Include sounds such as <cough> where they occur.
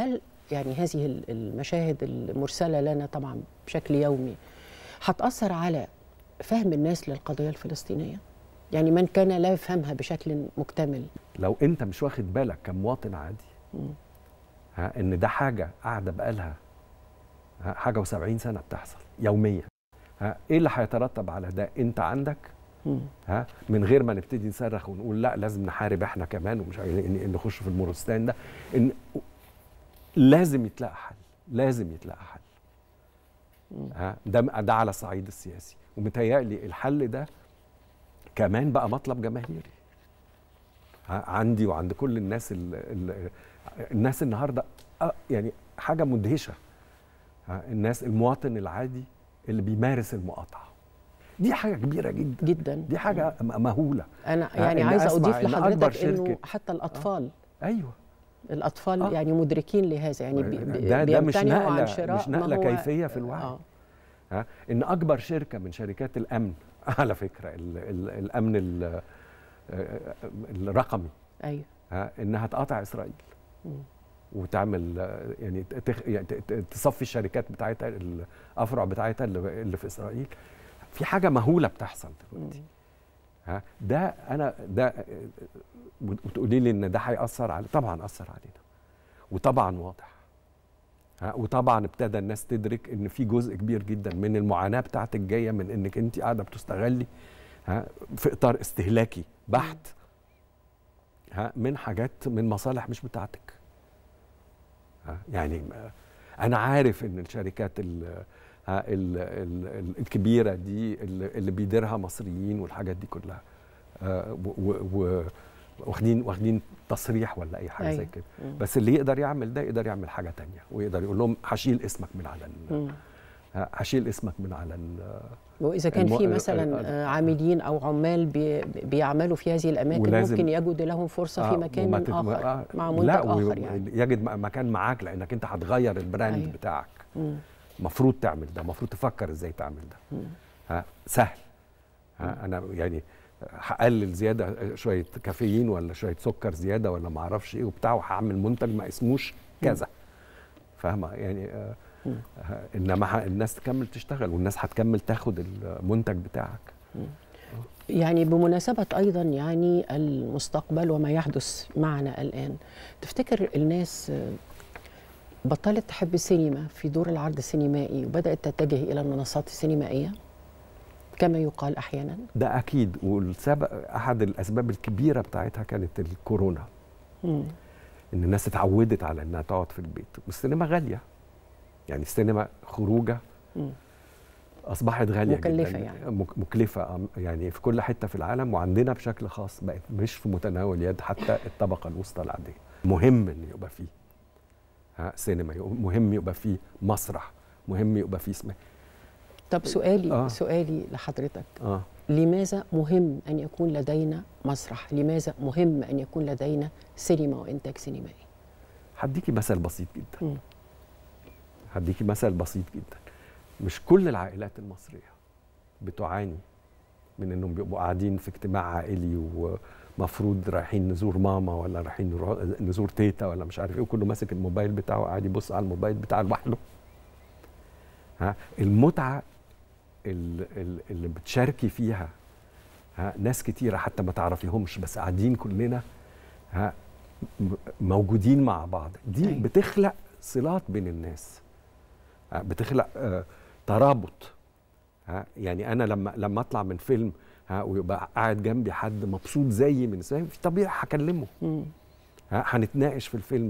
هل يعني هذه المشاهد المرسله لنا طبعا بشكل يومي هتاثر على فهم الناس للقضيه الفلسطينيه؟ يعني من كان لا يفهمها بشكل مكتمل لو انت مش واخد بالك كمواطن عادي ها ان ده حاجه قاعده بقالها حاجه و70 سنه بتحصل يوميا ها ايه اللي هيترتب على ده انت عندك ها من غير ما نبتدي نصرخ ونقول لا لازم نحارب احنا كمان ومش نخش في المورستان ده ان لازم يتلاقى حل لازم يتلاقى حل ها ده ده على الصعيد السياسي ومتهيألي الحل ده كمان بقى مطلب جماهيري عندي وعند كل الناس ال ال الناس النهارده يعني حاجه مدهشه الناس المواطن العادي اللي بيمارس المقاطعه دي حاجه كبيره جدا جدا دي حاجه مهوله انا يعني عايز اضيف لحضرتك انه حتى الاطفال آه. ايوه الاطفال آه. يعني مدركين لهذا يعني ده, ده مش نقله مش نقله كيفيه في آه. الوعي آه. آه. ان اكبر شركه من شركات الامن <laughs> على فكره الـ الـ الامن الـ آه، الرقمي ايوه آه. انها تقاطع اسرائيل م. وتعمل يعني, تخ يعني تصفي الشركات بتاعتها الافرع بتاعتها اللي في اسرائيل في حاجه مهوله بتحصل دلوقتي ها ده انا ده وتقولي لي ان ده هيأثر على طبعا أثر علينا وطبعا واضح ها وطبعا ابتدى الناس تدرك ان في جزء كبير جدا من المعاناه بتاعتك جايه من انك انت قاعده بتستغلي ها في اطار استهلاكي بحت ها من حاجات من مصالح مش بتاعتك ها يعني انا عارف ان الشركات اللي الكبيره دي اللي بيديرها مصريين والحاجات دي كلها آه، واخدين واخدين تصريح ولا اي حاجه زي أيوة. كده بس اللي يقدر يعمل ده يقدر يعمل حاجه تانية ويقدر يقول لهم هشيل اسمك من على هشيل اسمك من على واذا كان المو... في مثلا آه، عاملين او عمال بي... بيعملوا في هذه الاماكن ولازم... ممكن يجد لهم فرصه في آه، مكان ومت... اخر مع منتج لا اخر يعني يجد مكان معاك لانك انت هتغير البراند أيوة. بتاعك مم. مفروض تعمل ده مفروض تفكر ازاي تعمل ده ها سهل ها انا يعني هقلل زياده شويه كافيين ولا شويه سكر زياده ولا ما اعرفش ايه وبتاع وهعمل منتج ما اسموش كذا فاهمه يعني آه انما الناس تكمل تشتغل والناس هتكمل تاخد المنتج بتاعك آه. يعني بمناسبة أيضا يعني المستقبل وما يحدث معنا الآن تفتكر الناس بطلت تحب السينما في دور العرض السينمائي وبدات تتجه الى المنصات السينمائيه كما يقال احيانا ده اكيد والسبب احد الاسباب الكبيره بتاعتها كانت الكورونا مم. ان الناس اتعودت على انها تقعد في البيت والسينما غاليه يعني السينما خروجه مم. اصبحت غاليه مكلفه جداً. يعني مكلفه يعني في كل حته في العالم وعندنا بشكل خاص بقت مش في متناول يد حتى الطبقه الوسطى العاديه مهم ان يبقى فيه آه، سينما مهم يبقى فيه مسرح مهم يبقى فيه اسمه طب سؤالي آه. سؤالي لحضرتك آه. لماذا مهم ان يكون لدينا مسرح لماذا مهم ان يكون لدينا سينما وانتاج سينمائي هديكي مثل بسيط جدا هديكي مثل بسيط جدا مش كل العائلات المصريه بتعاني من انهم بيبقوا قاعدين في اجتماع عائلي و... مفروض رايحين نزور ماما ولا رايحين نزور تيتا ولا مش عارف ايه وكله ماسك الموبايل بتاعه قاعد يبص على الموبايل بتاعه لوحده ها المتعه اللي بتشاركي فيها ها ناس كتيره حتى ما تعرفيهمش بس قاعدين كلنا ها موجودين مع بعض دي أيوة. بتخلق صلات بين الناس بتخلق آه، ترابط يعني انا لما لما اطلع من فيلم ها ويبقى قاعد جنبي حد مبسوط زيي من طبيعي هكلمه هنتناقش في الفيلم